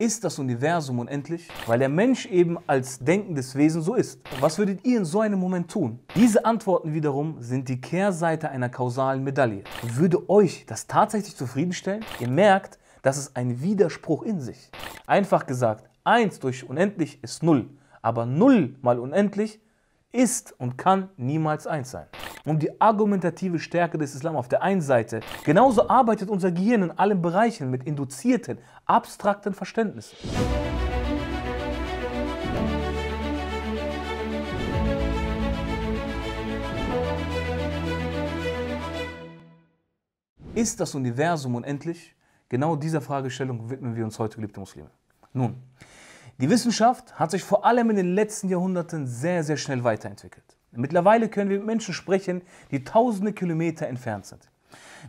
Ist das Universum unendlich? Weil der Mensch eben als denkendes Wesen so ist. Was würdet ihr in so einem Moment tun? Diese Antworten wiederum sind die Kehrseite einer kausalen Medaille. Würde euch das tatsächlich zufriedenstellen? Ihr merkt, das ist ein Widerspruch in sich. Einfach gesagt, 1 durch unendlich ist 0, aber 0 mal unendlich ist ist und kann niemals eins sein. Um die argumentative Stärke des Islam auf der einen Seite, genauso arbeitet unser Gehirn in allen Bereichen mit induzierten, abstrakten Verständnissen. Ist das Universum unendlich? Genau dieser Fragestellung widmen wir uns heute, geliebte Muslime. Nun, die Wissenschaft hat sich vor allem in den letzten Jahrhunderten sehr, sehr schnell weiterentwickelt. Mittlerweile können wir mit Menschen sprechen, die tausende Kilometer entfernt sind.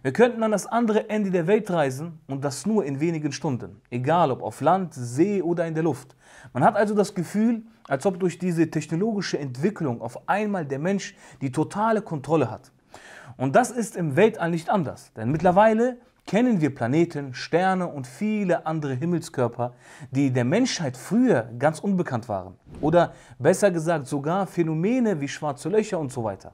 Wir könnten an das andere Ende der Welt reisen und das nur in wenigen Stunden, egal ob auf Land, See oder in der Luft. Man hat also das Gefühl, als ob durch diese technologische Entwicklung auf einmal der Mensch die totale Kontrolle hat. Und das ist im Weltall nicht anders, denn mittlerweile kennen wir Planeten, Sterne und viele andere Himmelskörper, die der Menschheit früher ganz unbekannt waren. Oder besser gesagt sogar Phänomene wie schwarze Löcher und so weiter.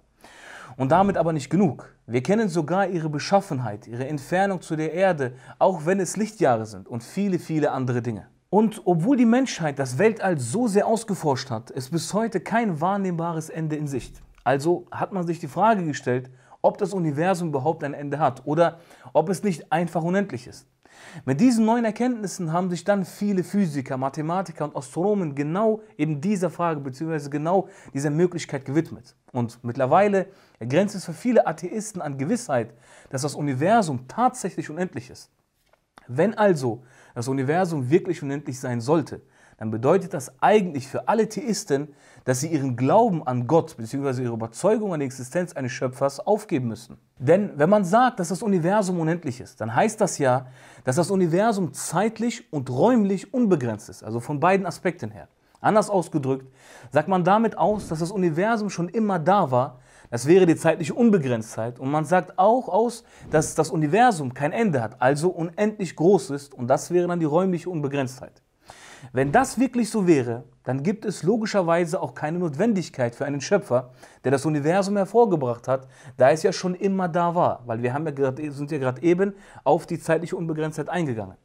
Und damit aber nicht genug. Wir kennen sogar ihre Beschaffenheit, ihre Entfernung zu der Erde, auch wenn es Lichtjahre sind und viele, viele andere Dinge. Und obwohl die Menschheit das Weltall so sehr ausgeforscht hat, ist bis heute kein wahrnehmbares Ende in Sicht. Also hat man sich die Frage gestellt, ob das Universum überhaupt ein Ende hat oder ob es nicht einfach unendlich ist. Mit diesen neuen Erkenntnissen haben sich dann viele Physiker, Mathematiker und Astronomen genau eben dieser Frage bzw. genau dieser Möglichkeit gewidmet. Und mittlerweile grenzt es für viele Atheisten an Gewissheit, dass das Universum tatsächlich unendlich ist. Wenn also das Universum wirklich unendlich sein sollte, dann bedeutet das eigentlich für alle Theisten, dass sie ihren Glauben an Gott bzw. ihre Überzeugung an die Existenz eines Schöpfers aufgeben müssen. Denn wenn man sagt, dass das Universum unendlich ist, dann heißt das ja, dass das Universum zeitlich und räumlich unbegrenzt ist, also von beiden Aspekten her. Anders ausgedrückt, sagt man damit aus, dass das Universum schon immer da war, das wäre die zeitliche Unbegrenztheit. Und man sagt auch aus, dass das Universum kein Ende hat, also unendlich groß ist. Und das wäre dann die räumliche Unbegrenztheit. Wenn das wirklich so wäre, dann gibt es logischerweise auch keine Notwendigkeit für einen Schöpfer, der das Universum hervorgebracht hat, da es ja schon immer da war, weil wir haben ja grad, sind ja gerade eben auf die zeitliche Unbegrenztheit eingegangen.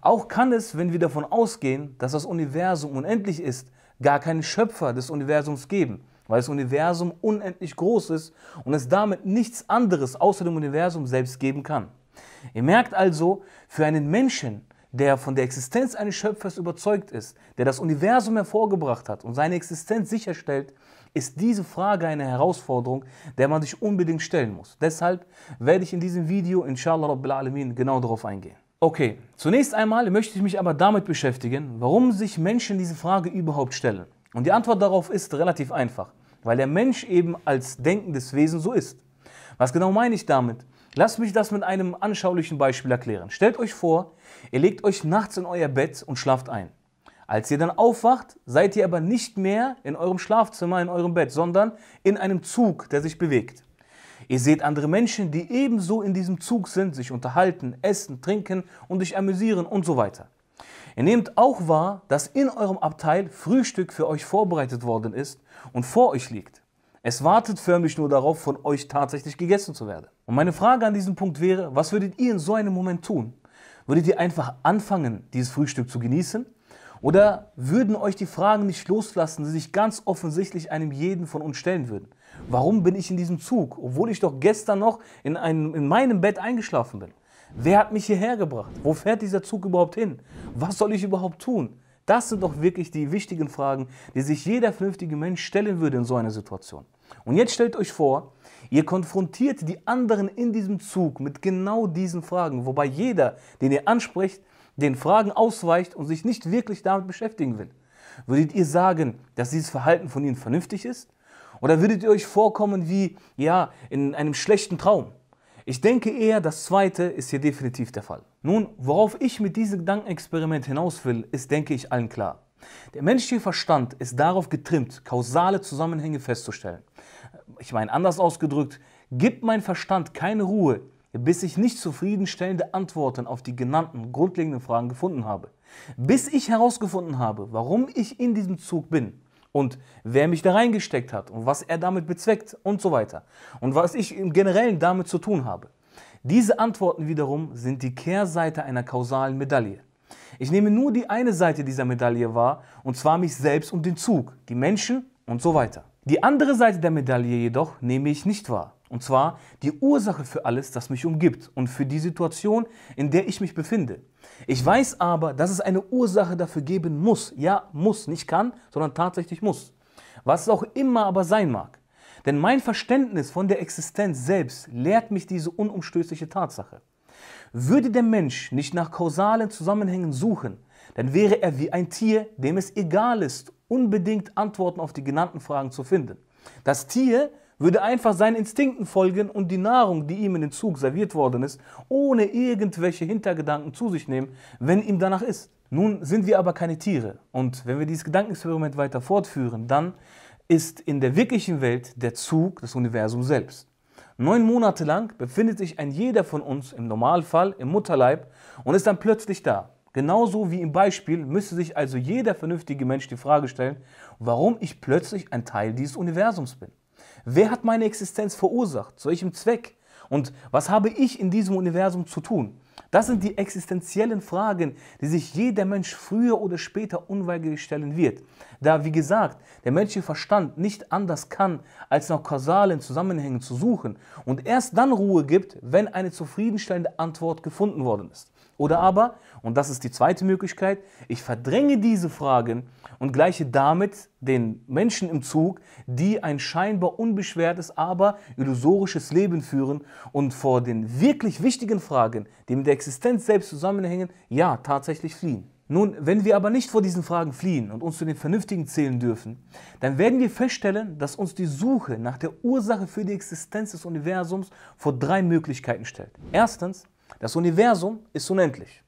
Auch kann es, wenn wir davon ausgehen, dass das Universum unendlich ist, gar keinen Schöpfer des Universums geben, weil das Universum unendlich groß ist und es damit nichts anderes außer dem Universum selbst geben kann. Ihr merkt also, für einen Menschen der von der Existenz eines Schöpfers überzeugt ist, der das Universum hervorgebracht hat und seine Existenz sicherstellt, ist diese Frage eine Herausforderung, der man sich unbedingt stellen muss. Deshalb werde ich in diesem Video, inshallah Rabbil Alamin, genau darauf eingehen. Okay, zunächst einmal möchte ich mich aber damit beschäftigen, warum sich Menschen diese Frage überhaupt stellen. Und die Antwort darauf ist relativ einfach, weil der Mensch eben als denkendes Wesen so ist. Was genau meine ich damit? Lasst mich das mit einem anschaulichen Beispiel erklären. Stellt euch vor, ihr legt euch nachts in euer Bett und schlaft ein. Als ihr dann aufwacht, seid ihr aber nicht mehr in eurem Schlafzimmer, in eurem Bett, sondern in einem Zug, der sich bewegt. Ihr seht andere Menschen, die ebenso in diesem Zug sind, sich unterhalten, essen, trinken und sich amüsieren und so weiter. Ihr nehmt auch wahr, dass in eurem Abteil Frühstück für euch vorbereitet worden ist und vor euch liegt. Es wartet förmlich nur darauf, von euch tatsächlich gegessen zu werden. Und meine Frage an diesem Punkt wäre, was würdet ihr in so einem Moment tun? Würdet ihr einfach anfangen, dieses Frühstück zu genießen? Oder würden euch die Fragen nicht loslassen, die sich ganz offensichtlich einem jeden von uns stellen würden? Warum bin ich in diesem Zug, obwohl ich doch gestern noch in, einem, in meinem Bett eingeschlafen bin? Wer hat mich hierher gebracht? Wo fährt dieser Zug überhaupt hin? Was soll ich überhaupt tun? Das sind doch wirklich die wichtigen Fragen, die sich jeder vernünftige Mensch stellen würde in so einer Situation. Und jetzt stellt euch vor, ihr konfrontiert die anderen in diesem Zug mit genau diesen Fragen, wobei jeder, den ihr anspricht, den Fragen ausweicht und sich nicht wirklich damit beschäftigen will. Würdet ihr sagen, dass dieses Verhalten von ihnen vernünftig ist? Oder würdet ihr euch vorkommen wie, ja, in einem schlechten Traum? Ich denke eher, das zweite ist hier definitiv der Fall. Nun, worauf ich mit diesem Gedankenexperiment hinaus will, ist, denke ich, allen klar. Der menschliche Verstand ist darauf getrimmt, kausale Zusammenhänge festzustellen. Ich meine, anders ausgedrückt, gibt mein Verstand keine Ruhe, bis ich nicht zufriedenstellende Antworten auf die genannten grundlegenden Fragen gefunden habe. Bis ich herausgefunden habe, warum ich in diesem Zug bin und wer mich da reingesteckt hat und was er damit bezweckt und so weiter und was ich im Generellen damit zu tun habe. Diese Antworten wiederum sind die Kehrseite einer kausalen Medaille. Ich nehme nur die eine Seite dieser Medaille wahr, und zwar mich selbst und den Zug, die Menschen und so weiter. Die andere Seite der Medaille jedoch nehme ich nicht wahr. Und zwar die Ursache für alles, das mich umgibt und für die Situation, in der ich mich befinde. Ich weiß aber, dass es eine Ursache dafür geben muss. Ja, muss, nicht kann, sondern tatsächlich muss. Was es auch immer aber sein mag. Denn mein Verständnis von der Existenz selbst lehrt mich diese unumstößliche Tatsache. Würde der Mensch nicht nach kausalen Zusammenhängen suchen, dann wäre er wie ein Tier, dem es egal ist, unbedingt Antworten auf die genannten Fragen zu finden. Das Tier würde einfach seinen Instinkten folgen und die Nahrung, die ihm in den Zug serviert worden ist, ohne irgendwelche Hintergedanken zu sich nehmen, wenn ihm danach ist. Nun sind wir aber keine Tiere und wenn wir dieses Gedankenexperiment weiter fortführen, dann ist in der wirklichen Welt der Zug das Universum selbst. Neun Monate lang befindet sich ein jeder von uns im Normalfall im Mutterleib und ist dann plötzlich da. Genauso wie im Beispiel müsste sich also jeder vernünftige Mensch die Frage stellen, warum ich plötzlich ein Teil dieses Universums bin. Wer hat meine Existenz verursacht? Zu welchem Zweck? Und was habe ich in diesem Universum zu tun? Das sind die existenziellen Fragen, die sich jeder Mensch früher oder später unweigerlich stellen wird. Da, wie gesagt, der menschliche Verstand nicht anders kann, als nach kausalen Zusammenhängen zu suchen und erst dann Ruhe gibt, wenn eine zufriedenstellende Antwort gefunden worden ist. Oder aber, und das ist die zweite Möglichkeit, ich verdränge diese Fragen und gleiche damit den Menschen im Zug, die ein scheinbar unbeschwertes, aber illusorisches Leben führen und vor den wirklich wichtigen Fragen, die mit der Existenz selbst zusammenhängen, ja, tatsächlich fliehen. Nun, wenn wir aber nicht vor diesen Fragen fliehen und uns zu den Vernünftigen zählen dürfen, dann werden wir feststellen, dass uns die Suche nach der Ursache für die Existenz des Universums vor drei Möglichkeiten stellt. Erstens, das Universum ist unendlich.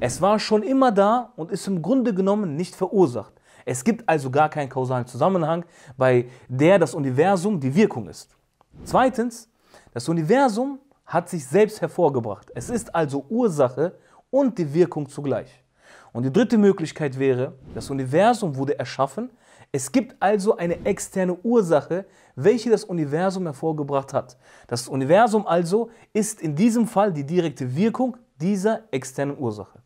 Es war schon immer da und ist im Grunde genommen nicht verursacht. Es gibt also gar keinen kausalen Zusammenhang, bei der das Universum die Wirkung ist. Zweitens, das Universum hat sich selbst hervorgebracht. Es ist also Ursache und die Wirkung zugleich. Und die dritte Möglichkeit wäre, das Universum wurde erschaffen es gibt also eine externe Ursache, welche das Universum hervorgebracht hat. Das Universum also ist in diesem Fall die direkte Wirkung dieser externen Ursache.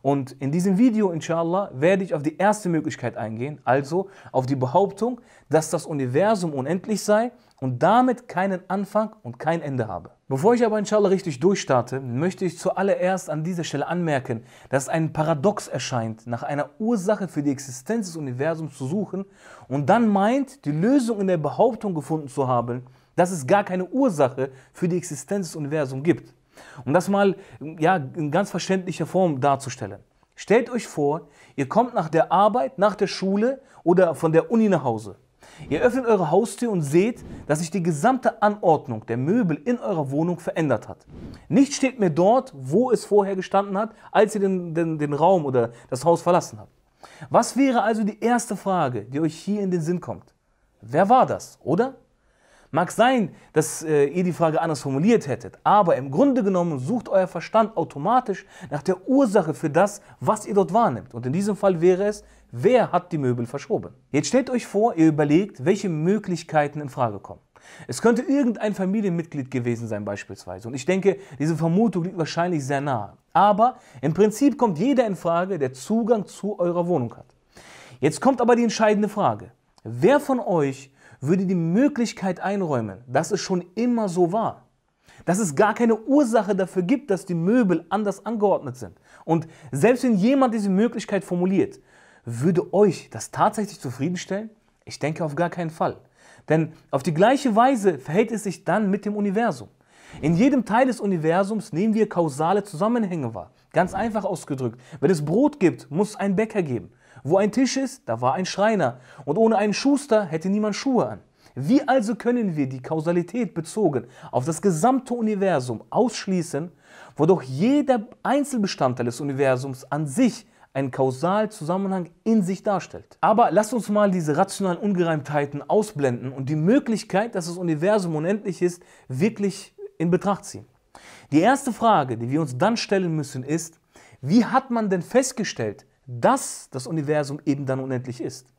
Und in diesem Video, inshallah, werde ich auf die erste Möglichkeit eingehen, also auf die Behauptung, dass das Universum unendlich sei und damit keinen Anfang und kein Ende habe. Bevor ich aber inshallah richtig durchstarte, möchte ich zuallererst an dieser Stelle anmerken, dass ein Paradox erscheint, nach einer Ursache für die Existenz des Universums zu suchen und dann meint, die Lösung in der Behauptung gefunden zu haben, dass es gar keine Ursache für die Existenz des Universums gibt. Um das mal ja, in ganz verständlicher Form darzustellen. Stellt euch vor, ihr kommt nach der Arbeit, nach der Schule oder von der Uni nach Hause. Ihr öffnet eure Haustür und seht, dass sich die gesamte Anordnung der Möbel in eurer Wohnung verändert hat. Nichts steht mehr dort, wo es vorher gestanden hat, als ihr den, den, den Raum oder das Haus verlassen habt. Was wäre also die erste Frage, die euch hier in den Sinn kommt? Wer war das, oder? Mag sein, dass äh, ihr die Frage anders formuliert hättet, aber im Grunde genommen sucht euer Verstand automatisch nach der Ursache für das, was ihr dort wahrnimmt. Und in diesem Fall wäre es wer hat die Möbel verschoben. Jetzt stellt euch vor, ihr überlegt, welche Möglichkeiten in Frage kommen. Es könnte irgendein Familienmitglied gewesen sein beispielsweise. Und ich denke, diese Vermutung liegt wahrscheinlich sehr nahe. Aber im Prinzip kommt jeder in Frage, der Zugang zu eurer Wohnung hat. Jetzt kommt aber die entscheidende Frage. Wer von euch würde die Möglichkeit einräumen, dass es schon immer so war? Dass es gar keine Ursache dafür gibt, dass die Möbel anders angeordnet sind. Und selbst wenn jemand diese Möglichkeit formuliert, würde euch das tatsächlich zufriedenstellen? Ich denke auf gar keinen Fall. Denn auf die gleiche Weise verhält es sich dann mit dem Universum. In jedem Teil des Universums nehmen wir kausale Zusammenhänge wahr. Ganz einfach ausgedrückt. Wenn es Brot gibt, muss es einen Bäcker geben. Wo ein Tisch ist, da war ein Schreiner. Und ohne einen Schuster hätte niemand Schuhe an. Wie also können wir die Kausalität bezogen auf das gesamte Universum ausschließen, wo doch jeder Einzelbestandteil des Universums an sich einen kausalen Zusammenhang in sich darstellt. Aber lass uns mal diese rationalen Ungereimtheiten ausblenden und die Möglichkeit, dass das Universum unendlich ist, wirklich in Betracht ziehen. Die erste Frage, die wir uns dann stellen müssen, ist, wie hat man denn festgestellt, dass das Universum eben dann unendlich ist?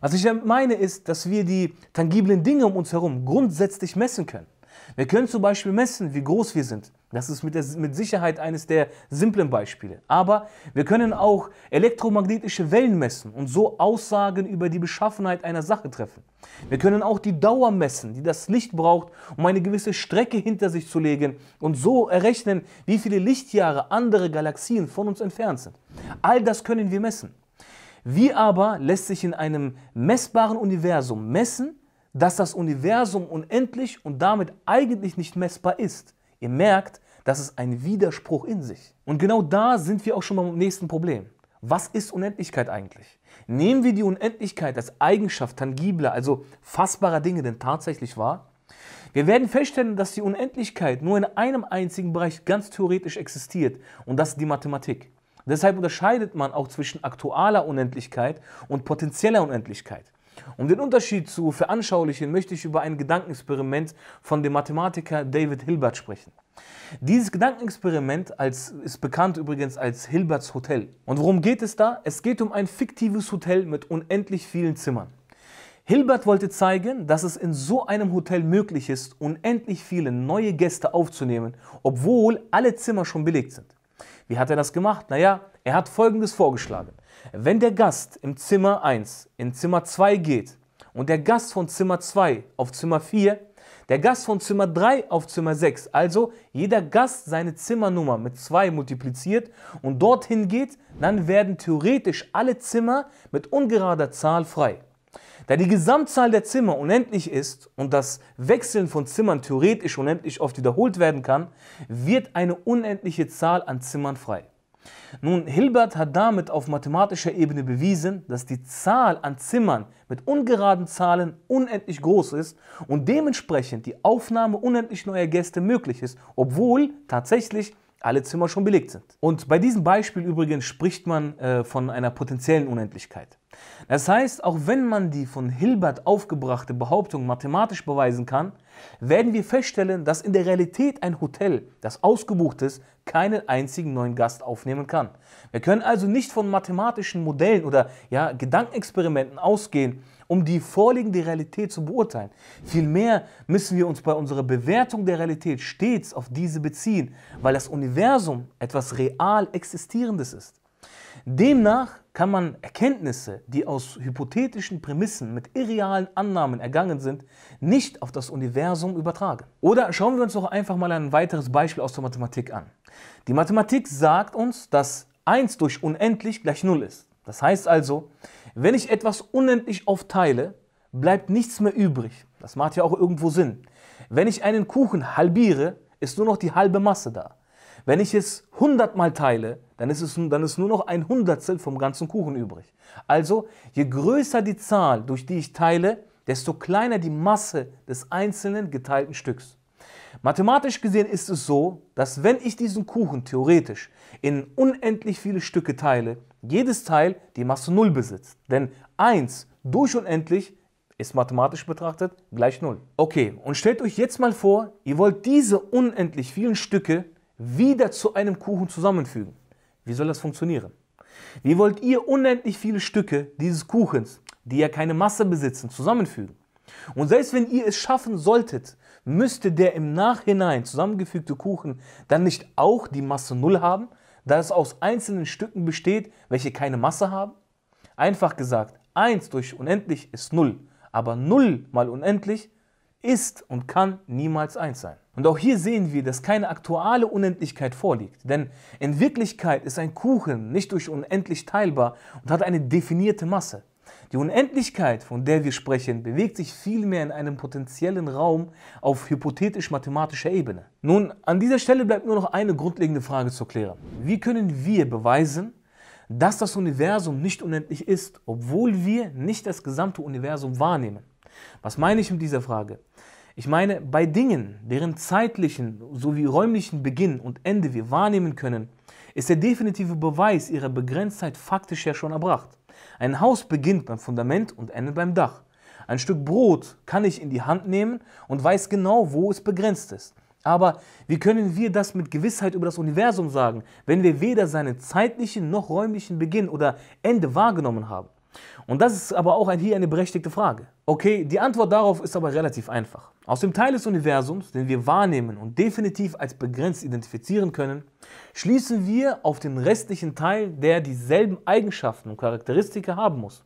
Was ich damit meine, ist, dass wir die tangiblen Dinge um uns herum grundsätzlich messen können. Wir können zum Beispiel messen, wie groß wir sind. Das ist mit, der, mit Sicherheit eines der simplen Beispiele. Aber wir können auch elektromagnetische Wellen messen und so Aussagen über die Beschaffenheit einer Sache treffen. Wir können auch die Dauer messen, die das Licht braucht, um eine gewisse Strecke hinter sich zu legen und so errechnen, wie viele Lichtjahre andere Galaxien von uns entfernt sind. All das können wir messen. Wie aber lässt sich in einem messbaren Universum messen, dass das Universum unendlich und damit eigentlich nicht messbar ist? Ihr merkt, das ist ein Widerspruch in sich. Und genau da sind wir auch schon beim nächsten Problem. Was ist Unendlichkeit eigentlich? Nehmen wir die Unendlichkeit als Eigenschaft tangibler, also fassbarer Dinge denn tatsächlich wahr? Wir werden feststellen, dass die Unendlichkeit nur in einem einzigen Bereich ganz theoretisch existiert und das ist die Mathematik. Deshalb unterscheidet man auch zwischen aktualer Unendlichkeit und potenzieller Unendlichkeit. Um den Unterschied zu veranschaulichen, möchte ich über ein Gedankenexperiment von dem Mathematiker David Hilbert sprechen. Dieses Gedankenexperiment als, ist bekannt übrigens als Hilberts Hotel. Und worum geht es da? Es geht um ein fiktives Hotel mit unendlich vielen Zimmern. Hilbert wollte zeigen, dass es in so einem Hotel möglich ist, unendlich viele neue Gäste aufzunehmen, obwohl alle Zimmer schon belegt sind. Wie hat er das gemacht? Naja, er hat Folgendes vorgeschlagen. Wenn der Gast im Zimmer 1 in Zimmer 2 geht und der Gast von Zimmer 2 auf Zimmer 4, der Gast von Zimmer 3 auf Zimmer 6, also jeder Gast seine Zimmernummer mit 2 multipliziert und dorthin geht, dann werden theoretisch alle Zimmer mit ungerader Zahl frei. Da die Gesamtzahl der Zimmer unendlich ist und das Wechseln von Zimmern theoretisch unendlich oft wiederholt werden kann, wird eine unendliche Zahl an Zimmern frei. Nun, Hilbert hat damit auf mathematischer Ebene bewiesen, dass die Zahl an Zimmern mit ungeraden Zahlen unendlich groß ist und dementsprechend die Aufnahme unendlich neuer Gäste möglich ist, obwohl tatsächlich alle Zimmer schon belegt sind. Und bei diesem Beispiel übrigens spricht man äh, von einer potenziellen Unendlichkeit. Das heißt, auch wenn man die von Hilbert aufgebrachte Behauptung mathematisch beweisen kann, werden wir feststellen, dass in der Realität ein Hotel, das ausgebucht ist, keinen einzigen neuen Gast aufnehmen kann. Wir können also nicht von mathematischen Modellen oder ja, Gedankenexperimenten ausgehen, um die vorliegende Realität zu beurteilen. Vielmehr müssen wir uns bei unserer Bewertung der Realität stets auf diese beziehen, weil das Universum etwas real Existierendes ist. Demnach kann man Erkenntnisse, die aus hypothetischen Prämissen mit irrealen Annahmen ergangen sind, nicht auf das Universum übertragen. Oder schauen wir uns doch einfach mal ein weiteres Beispiel aus der Mathematik an. Die Mathematik sagt uns, dass 1 durch unendlich gleich 0 ist. Das heißt also, wenn ich etwas unendlich aufteile, bleibt nichts mehr übrig. Das macht ja auch irgendwo Sinn. Wenn ich einen Kuchen halbiere, ist nur noch die halbe Masse da. Wenn ich es hundertmal teile, dann ist, es, dann ist nur noch ein Hundertstel vom ganzen Kuchen übrig. Also je größer die Zahl, durch die ich teile, desto kleiner die Masse des einzelnen geteilten Stücks. Mathematisch gesehen ist es so, dass wenn ich diesen Kuchen theoretisch in unendlich viele Stücke teile, jedes Teil die Masse 0 besitzt. Denn 1 durch unendlich ist mathematisch betrachtet gleich 0. Okay, und stellt euch jetzt mal vor, ihr wollt diese unendlich vielen Stücke wieder zu einem Kuchen zusammenfügen. Wie soll das funktionieren? Wie wollt ihr unendlich viele Stücke dieses Kuchens, die ja keine Masse besitzen, zusammenfügen? Und selbst wenn ihr es schaffen solltet, müsste der im Nachhinein zusammengefügte Kuchen dann nicht auch die Masse 0 haben? da es aus einzelnen Stücken besteht, welche keine Masse haben? Einfach gesagt, 1 durch unendlich ist 0, aber 0 mal unendlich ist und kann niemals 1 sein. Und auch hier sehen wir, dass keine aktuale Unendlichkeit vorliegt, denn in Wirklichkeit ist ein Kuchen nicht durch unendlich teilbar und hat eine definierte Masse. Die Unendlichkeit, von der wir sprechen, bewegt sich vielmehr in einem potenziellen Raum auf hypothetisch-mathematischer Ebene. Nun, an dieser Stelle bleibt nur noch eine grundlegende Frage zu klären. Wie können wir beweisen, dass das Universum nicht unendlich ist, obwohl wir nicht das gesamte Universum wahrnehmen? Was meine ich mit dieser Frage? Ich meine, bei Dingen, deren zeitlichen sowie räumlichen Beginn und Ende wir wahrnehmen können, ist der definitive Beweis ihrer Begrenztheit faktisch ja schon erbracht. Ein Haus beginnt beim Fundament und endet beim Dach. Ein Stück Brot kann ich in die Hand nehmen und weiß genau, wo es begrenzt ist. Aber wie können wir das mit Gewissheit über das Universum sagen, wenn wir weder seinen zeitlichen noch räumlichen Beginn oder Ende wahrgenommen haben? Und das ist aber auch ein, hier eine berechtigte Frage. Okay, die Antwort darauf ist aber relativ einfach. Aus dem Teil des Universums, den wir wahrnehmen und definitiv als begrenzt identifizieren können, schließen wir auf den restlichen Teil, der dieselben Eigenschaften und Charakteristika haben muss.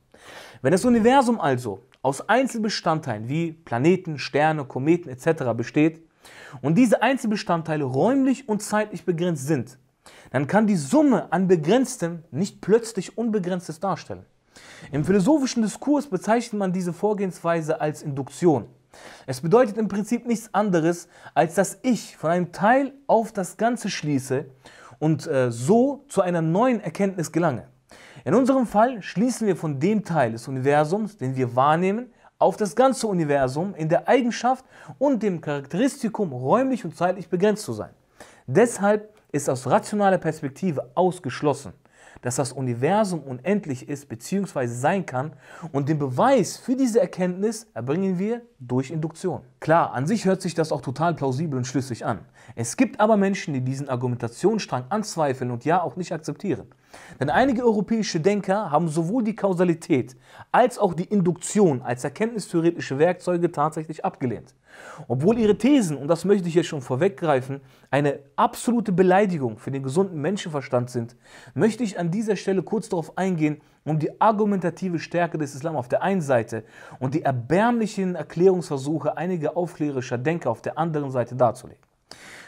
Wenn das Universum also aus Einzelbestandteilen wie Planeten, Sterne, Kometen etc. besteht und diese Einzelbestandteile räumlich und zeitlich begrenzt sind, dann kann die Summe an Begrenztem nicht plötzlich Unbegrenztes darstellen. Im philosophischen Diskurs bezeichnet man diese Vorgehensweise als Induktion. Es bedeutet im Prinzip nichts anderes, als dass ich von einem Teil auf das Ganze schließe und äh, so zu einer neuen Erkenntnis gelange. In unserem Fall schließen wir von dem Teil des Universums, den wir wahrnehmen, auf das ganze Universum in der Eigenschaft und dem Charakteristikum räumlich und zeitlich begrenzt zu sein. Deshalb ist aus rationaler Perspektive ausgeschlossen, dass das Universum unendlich ist bzw. sein kann und den Beweis für diese Erkenntnis erbringen wir durch Induktion. Klar, an sich hört sich das auch total plausibel und schlüssig an. Es gibt aber Menschen, die diesen Argumentationsstrang anzweifeln und ja auch nicht akzeptieren. Denn einige europäische Denker haben sowohl die Kausalität als auch die Induktion als erkenntnistheoretische Werkzeuge tatsächlich abgelehnt. Obwohl ihre Thesen, und das möchte ich jetzt schon vorweggreifen, eine absolute Beleidigung für den gesunden Menschenverstand sind, möchte ich an dieser Stelle kurz darauf eingehen, um die argumentative Stärke des Islam auf der einen Seite und die erbärmlichen Erklärungsversuche einiger aufklärerischer Denker auf der anderen Seite darzulegen.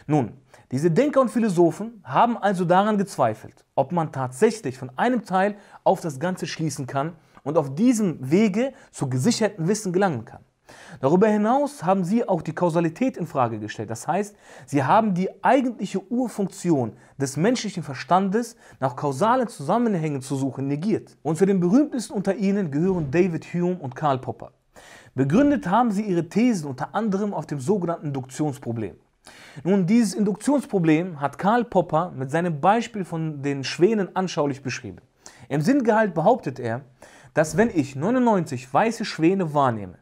Nun, diese Denker und Philosophen haben also daran gezweifelt, ob man tatsächlich von einem Teil auf das Ganze schließen kann und auf diesem Wege zu gesicherten Wissen gelangen kann. Darüber hinaus haben sie auch die Kausalität in Frage gestellt. Das heißt, sie haben die eigentliche Urfunktion des menschlichen Verstandes nach kausalen Zusammenhängen zu suchen negiert. Und zu den berühmtesten unter ihnen gehören David Hume und Karl Popper. Begründet haben sie ihre Thesen unter anderem auf dem sogenannten Induktionsproblem. Nun, dieses Induktionsproblem hat Karl Popper mit seinem Beispiel von den Schwänen anschaulich beschrieben. Im Sinngehalt behauptet er, dass wenn ich 99 weiße Schwäne wahrnehme,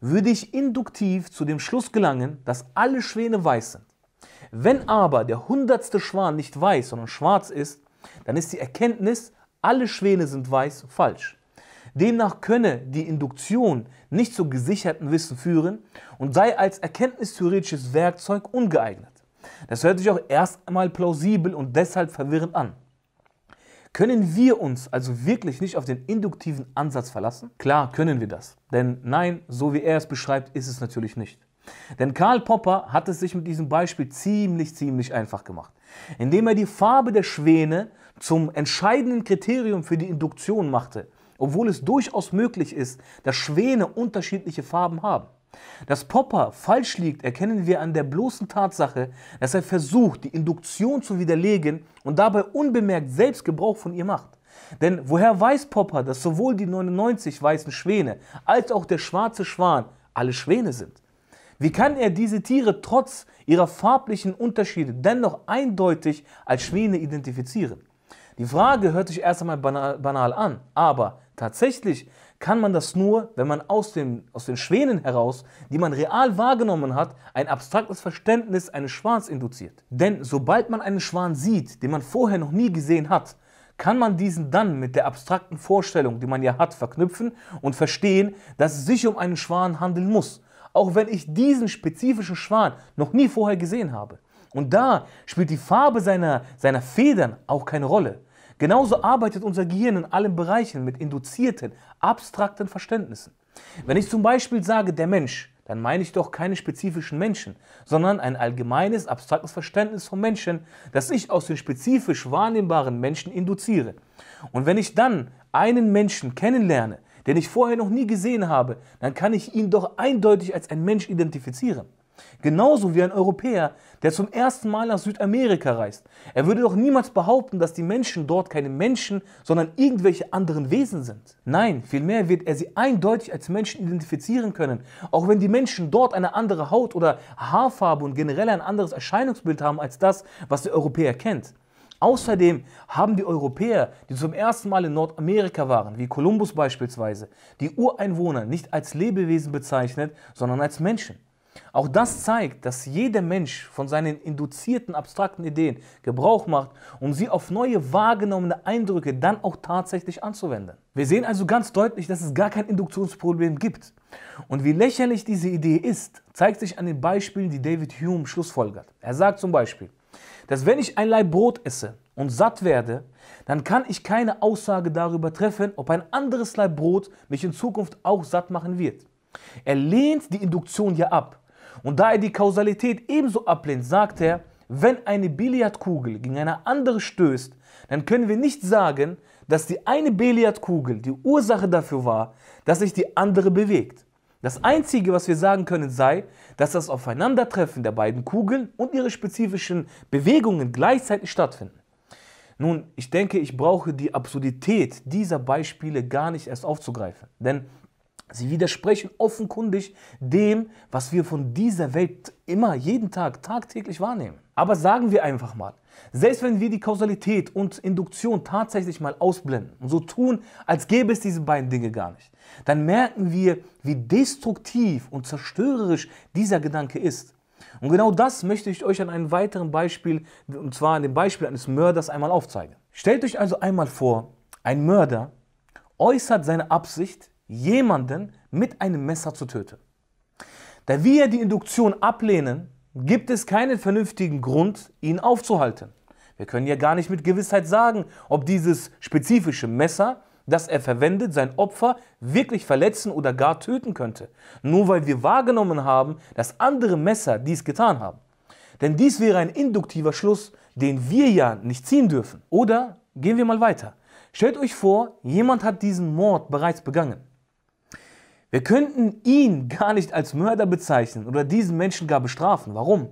würde ich induktiv zu dem Schluss gelangen, dass alle Schwäne weiß sind. Wenn aber der hundertste Schwan nicht weiß, sondern schwarz ist, dann ist die Erkenntnis, alle Schwäne sind weiß, falsch. Demnach könne die Induktion nicht zu gesicherten Wissen führen und sei als erkenntnistheoretisches Werkzeug ungeeignet. Das hört sich auch erst einmal plausibel und deshalb verwirrend an. Können wir uns also wirklich nicht auf den induktiven Ansatz verlassen? Klar können wir das. Denn nein, so wie er es beschreibt, ist es natürlich nicht. Denn Karl Popper hat es sich mit diesem Beispiel ziemlich, ziemlich einfach gemacht, indem er die Farbe der Schwäne zum entscheidenden Kriterium für die Induktion machte, obwohl es durchaus möglich ist, dass Schwäne unterschiedliche Farben haben. Dass Popper falsch liegt, erkennen wir an der bloßen Tatsache, dass er versucht, die Induktion zu widerlegen und dabei unbemerkt selbst Gebrauch von ihr macht. Denn woher weiß Popper, dass sowohl die 99 weißen Schwäne als auch der schwarze Schwan alle Schwäne sind? Wie kann er diese Tiere trotz ihrer farblichen Unterschiede dennoch eindeutig als Schwäne identifizieren? Die Frage hört sich erst einmal banal, banal an, aber tatsächlich kann man das nur, wenn man aus, dem, aus den Schwänen heraus, die man real wahrgenommen hat, ein abstraktes Verständnis eines Schwans induziert. Denn sobald man einen Schwan sieht, den man vorher noch nie gesehen hat, kann man diesen dann mit der abstrakten Vorstellung, die man ja hat, verknüpfen und verstehen, dass es sich um einen Schwan handeln muss, auch wenn ich diesen spezifischen Schwan noch nie vorher gesehen habe. Und da spielt die Farbe seiner, seiner Federn auch keine Rolle. Genauso arbeitet unser Gehirn in allen Bereichen mit induzierten, abstrakten Verständnissen. Wenn ich zum Beispiel sage, der Mensch, dann meine ich doch keine spezifischen Menschen, sondern ein allgemeines, abstraktes Verständnis von Menschen, das ich aus den spezifisch wahrnehmbaren Menschen induziere. Und wenn ich dann einen Menschen kennenlerne, den ich vorher noch nie gesehen habe, dann kann ich ihn doch eindeutig als ein Mensch identifizieren. Genauso wie ein Europäer, der zum ersten Mal nach Südamerika reist. Er würde doch niemals behaupten, dass die Menschen dort keine Menschen, sondern irgendwelche anderen Wesen sind. Nein, vielmehr wird er sie eindeutig als Menschen identifizieren können. Auch wenn die Menschen dort eine andere Haut oder Haarfarbe und generell ein anderes Erscheinungsbild haben als das, was der Europäer kennt. Außerdem haben die Europäer, die zum ersten Mal in Nordamerika waren, wie Kolumbus beispielsweise, die Ureinwohner nicht als Lebewesen bezeichnet, sondern als Menschen. Auch das zeigt, dass jeder Mensch von seinen induzierten abstrakten Ideen Gebrauch macht, um sie auf neue wahrgenommene Eindrücke dann auch tatsächlich anzuwenden. Wir sehen also ganz deutlich, dass es gar kein Induktionsproblem gibt. Und wie lächerlich diese Idee ist, zeigt sich an den Beispielen, die David Hume schlussfolgert. Er sagt zum Beispiel, dass wenn ich ein Laib Brot esse und satt werde, dann kann ich keine Aussage darüber treffen, ob ein anderes Laib Brot mich in Zukunft auch satt machen wird. Er lehnt die Induktion ja ab und da er die Kausalität ebenso ablehnt, sagt er, wenn eine Billardkugel gegen eine andere stößt, dann können wir nicht sagen, dass die eine Billardkugel die Ursache dafür war, dass sich die andere bewegt. Das Einzige, was wir sagen können, sei, dass das Aufeinandertreffen der beiden Kugeln und ihre spezifischen Bewegungen gleichzeitig stattfinden. Nun, ich denke, ich brauche die Absurdität dieser Beispiele gar nicht erst aufzugreifen, denn Sie widersprechen offenkundig dem, was wir von dieser Welt immer, jeden Tag, tagtäglich wahrnehmen. Aber sagen wir einfach mal, selbst wenn wir die Kausalität und Induktion tatsächlich mal ausblenden und so tun, als gäbe es diese beiden Dinge gar nicht, dann merken wir, wie destruktiv und zerstörerisch dieser Gedanke ist. Und genau das möchte ich euch an einem weiteren Beispiel, und zwar an dem Beispiel eines Mörders, einmal aufzeigen. Stellt euch also einmal vor, ein Mörder äußert seine Absicht, jemanden mit einem Messer zu töten. Da wir die Induktion ablehnen, gibt es keinen vernünftigen Grund, ihn aufzuhalten. Wir können ja gar nicht mit Gewissheit sagen, ob dieses spezifische Messer, das er verwendet, sein Opfer wirklich verletzen oder gar töten könnte, nur weil wir wahrgenommen haben, dass andere Messer dies getan haben. Denn dies wäre ein induktiver Schluss, den wir ja nicht ziehen dürfen. Oder gehen wir mal weiter. Stellt euch vor, jemand hat diesen Mord bereits begangen. Wir könnten ihn gar nicht als Mörder bezeichnen oder diesen Menschen gar bestrafen. Warum?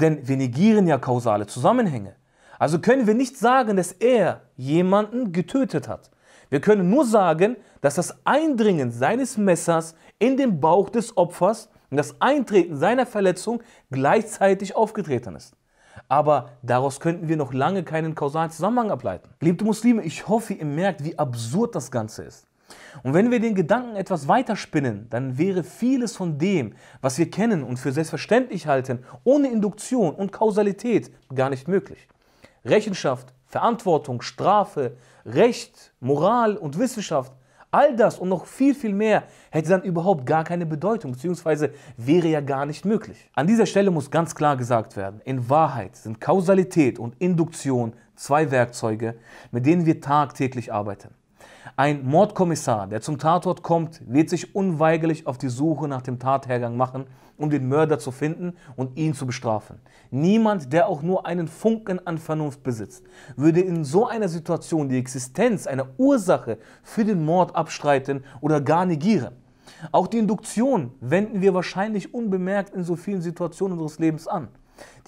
Denn wir negieren ja kausale Zusammenhänge. Also können wir nicht sagen, dass er jemanden getötet hat. Wir können nur sagen, dass das Eindringen seines Messers in den Bauch des Opfers und das Eintreten seiner Verletzung gleichzeitig aufgetreten ist. Aber daraus könnten wir noch lange keinen kausalen Zusammenhang ableiten. Liebe Muslime, ich hoffe, ihr merkt, wie absurd das Ganze ist. Und wenn wir den Gedanken etwas weiterspinnen, dann wäre vieles von dem, was wir kennen und für selbstverständlich halten, ohne Induktion und Kausalität gar nicht möglich. Rechenschaft, Verantwortung, Strafe, Recht, Moral und Wissenschaft, all das und noch viel, viel mehr hätte dann überhaupt gar keine Bedeutung, beziehungsweise wäre ja gar nicht möglich. An dieser Stelle muss ganz klar gesagt werden, in Wahrheit sind Kausalität und Induktion zwei Werkzeuge, mit denen wir tagtäglich arbeiten. Ein Mordkommissar, der zum Tatort kommt, wird sich unweigerlich auf die Suche nach dem Tathergang machen, um den Mörder zu finden und ihn zu bestrafen. Niemand, der auch nur einen Funken an Vernunft besitzt, würde in so einer Situation die Existenz einer Ursache für den Mord abstreiten oder gar negieren. Auch die Induktion wenden wir wahrscheinlich unbemerkt in so vielen Situationen unseres Lebens an.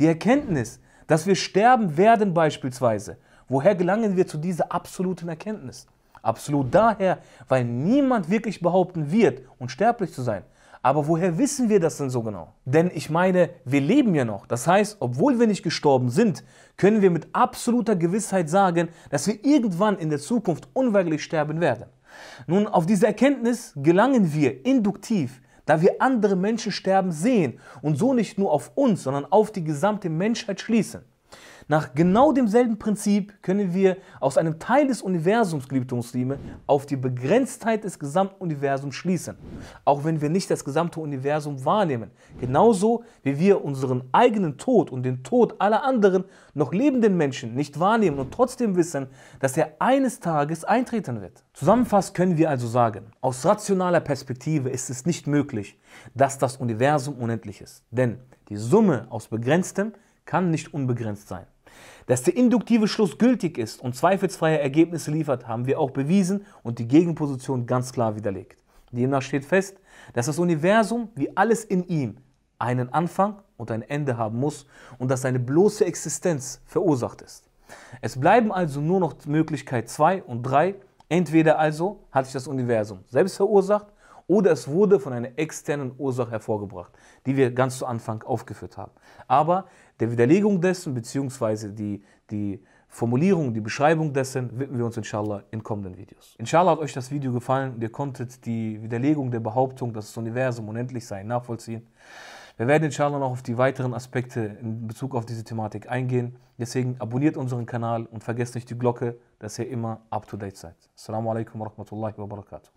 Die Erkenntnis, dass wir sterben werden beispielsweise, woher gelangen wir zu dieser absoluten Erkenntnis? Absolut daher, weil niemand wirklich behaupten wird, unsterblich zu sein. Aber woher wissen wir das denn so genau? Denn ich meine, wir leben ja noch. Das heißt, obwohl wir nicht gestorben sind, können wir mit absoluter Gewissheit sagen, dass wir irgendwann in der Zukunft unweigerlich sterben werden. Nun, auf diese Erkenntnis gelangen wir induktiv, da wir andere Menschen sterben sehen und so nicht nur auf uns, sondern auf die gesamte Menschheit schließen. Nach genau demselben Prinzip können wir aus einem Teil des Universums, geliebte Muslime, auf die Begrenztheit des gesamten Universums schließen, auch wenn wir nicht das gesamte Universum wahrnehmen. Genauso wie wir unseren eigenen Tod und den Tod aller anderen noch lebenden Menschen nicht wahrnehmen und trotzdem wissen, dass er eines Tages eintreten wird. Zusammenfassend können wir also sagen, aus rationaler Perspektive ist es nicht möglich, dass das Universum unendlich ist. Denn die Summe aus Begrenztem kann nicht unbegrenzt sein. Dass der induktive Schluss gültig ist und zweifelsfreie Ergebnisse liefert, haben wir auch bewiesen und die Gegenposition ganz klar widerlegt. Demnach steht fest, dass das Universum wie alles in ihm einen Anfang und ein Ende haben muss und dass seine bloße Existenz verursacht ist. Es bleiben also nur noch Möglichkeit 2 und 3. Entweder also hat sich das Universum selbst verursacht oder es wurde von einer externen Ursache hervorgebracht, die wir ganz zu Anfang aufgeführt haben. Aber der Widerlegung dessen, beziehungsweise die, die Formulierung, die Beschreibung dessen widmen wir uns inshallah in kommenden Videos. Inshallah hat euch das Video gefallen und ihr konntet die Widerlegung der Behauptung, dass das Universum unendlich sei, nachvollziehen. Wir werden inshallah noch auf die weiteren Aspekte in Bezug auf diese Thematik eingehen. Deswegen abonniert unseren Kanal und vergesst nicht die Glocke, dass ihr immer up to date seid. Assalamu alaikum wa rahmatullahi wa barakatuh.